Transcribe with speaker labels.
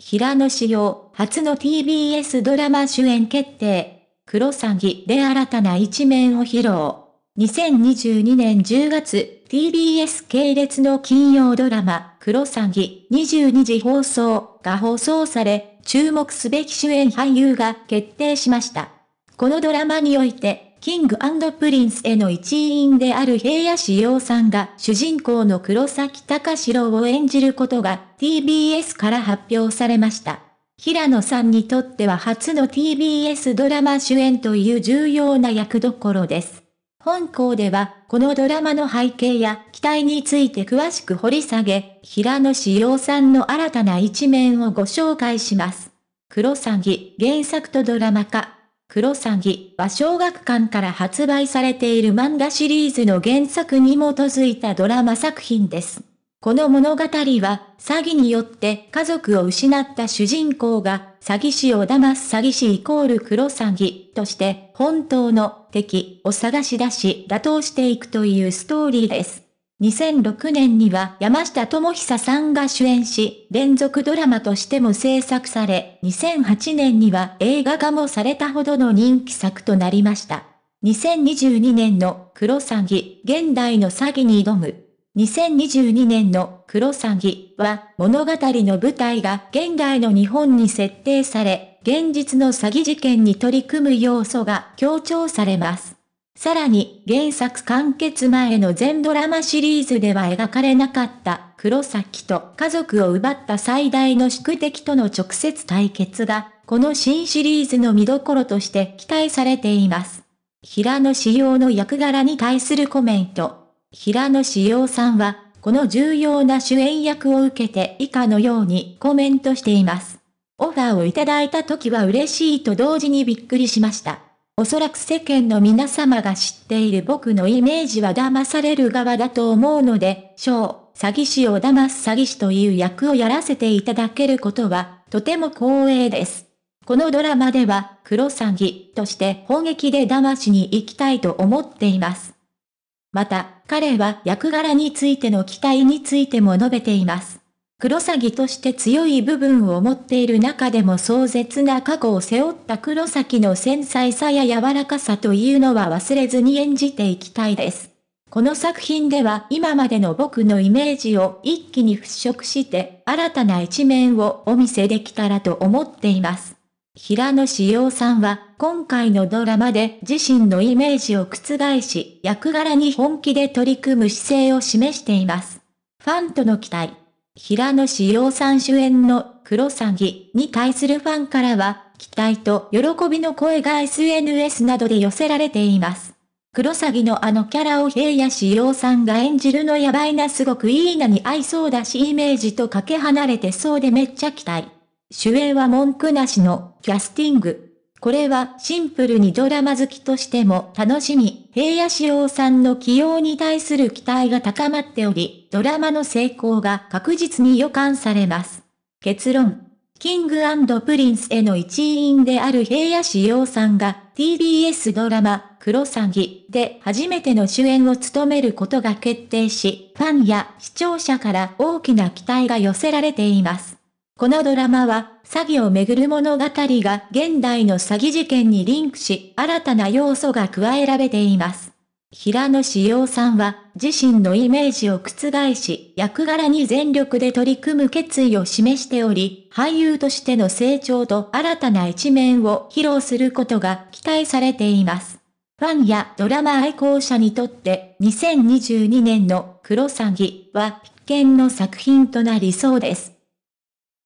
Speaker 1: 平野紫耀、初の TBS ドラマ主演決定。黒詐欺で新たな一面を披露。2022年10月、TBS 系列の金曜ドラマ、黒詐欺22時放送が放送され、注目すべき主演俳優が決定しました。このドラマにおいて、キングプリンスへの一員である平野志陽さんが主人公の黒崎隆史を演じることが TBS から発表されました。平野さんにとっては初の TBS ドラマ主演という重要な役どころです。本校では、このドラマの背景や期待について詳しく掘り下げ、平野志陽さんの新たな一面をご紹介します。黒詐欺、原作とドラマ化。黒サギは小学館から発売されている漫画シリーズの原作に基づいたドラマ作品です。この物語は、詐欺によって家族を失った主人公が、詐欺師を騙す詐欺師イコール黒サギとして、本当の敵を探し出し打倒していくというストーリーです。2006年には山下智久さんが主演し、連続ドラマとしても制作され、2008年には映画化もされたほどの人気作となりました。2022年の黒詐欺、現代の詐欺に挑む。2022年の黒詐欺は物語の舞台が現代の日本に設定され、現実の詐欺事件に取り組む要素が強調されます。さらに、原作完結前の全ドラマシリーズでは描かれなかった黒崎と家族を奪った最大の宿敵との直接対決が、この新シリーズの見どころとして期待されています。平野志耀の役柄に対するコメント。平野志耀さんは、この重要な主演役を受けて以下のようにコメントしています。オファーをいただいた時は嬉しいと同時にびっくりしました。おそらく世間の皆様が知っている僕のイメージは騙される側だと思うので、しょう、詐欺師を騙す詐欺師という役をやらせていただけることは、とても光栄です。このドラマでは、黒詐欺として砲撃で騙しに行きたいと思っています。また、彼は役柄についての期待についても述べています。黒崎として強い部分を持っている中でも壮絶な過去を背負った黒崎の繊細さや柔らかさというのは忘れずに演じていきたいです。この作品では今までの僕のイメージを一気に払拭して新たな一面をお見せできたらと思っています。平野志陽さんは今回のドラマで自身のイメージを覆し役柄に本気で取り組む姿勢を示しています。ファンとの期待。平野紫耀さん主演のクロサギに対するファンからは、期待と喜びの声が SNS などで寄せられています。クロサギのあのキャラを平野紫耀さんが演じるのやばいなすごくいいなに合いそうだしイメージとかけ離れてそうでめっちゃ期待。主演は文句なしのキャスティング。これはシンプルにドラマ好きとしても楽しみ、平野志耀さんの起用に対する期待が高まっており、ドラマの成功が確実に予感されます。結論。キングプリンスへの一員である平野志耀さんが TBS ドラマ、クロサギで初めての主演を務めることが決定し、ファンや視聴者から大きな期待が寄せられています。このドラマは、詐欺をめぐる物語が現代の詐欺事件にリンクし、新たな要素が加えられています。平野志陽さんは、自身のイメージを覆し、役柄に全力で取り組む決意を示しており、俳優としての成長と新たな一面を披露することが期待されています。ファンやドラマ愛好者にとって、2022年の黒詐欺は必見の作品となりそうです。